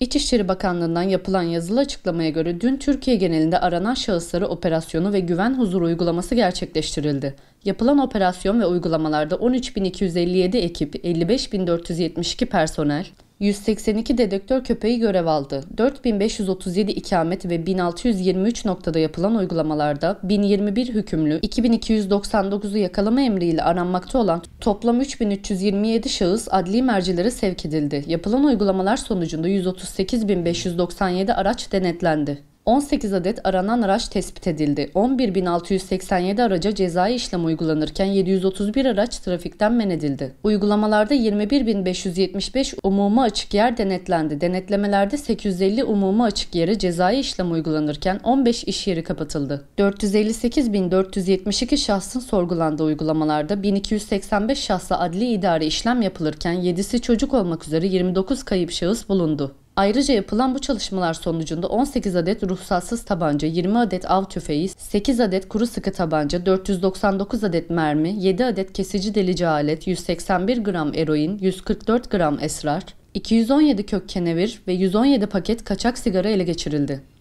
İçişleri Bakanlığı'ndan yapılan yazılı açıklamaya göre dün Türkiye genelinde aranan şahısları operasyonu ve güven huzuru uygulaması gerçekleştirildi. Yapılan operasyon ve uygulamalarda 13.257 ekip, 55.472 personel, 182 dedektör köpeği görev aldı. 4537 ikamet ve 1623 noktada yapılan uygulamalarda 1021 hükümlü 2299'u yakalama emriyle aranmakta olan toplam 3327 şahıs adli mercilere sevk edildi. Yapılan uygulamalar sonucunda 138597 araç denetlendi. 18 adet aranan araç tespit edildi. 11.687 araca cezai işlem uygulanırken 731 araç trafikten men edildi. Uygulamalarda 21.575 umuma açık yer denetlendi. Denetlemelerde 850 umuma açık yere cezai işlem uygulanırken 15 iş yeri kapatıldı. 458.472 şahsın sorgulandı. uygulamalarda 1285 şahsa adli idari işlem yapılırken 7'si çocuk olmak üzere 29 kayıp şahıs bulundu. Ayrıca yapılan bu çalışmalar sonucunda 18 adet ruhsatsız tabanca, 20 adet av tüfeği, 8 adet kuru sıkı tabanca, 499 adet mermi, 7 adet kesici delici alet, 181 gram eroin, 144 gram esrar, 217 kök kenevir ve 117 paket kaçak sigara ele geçirildi.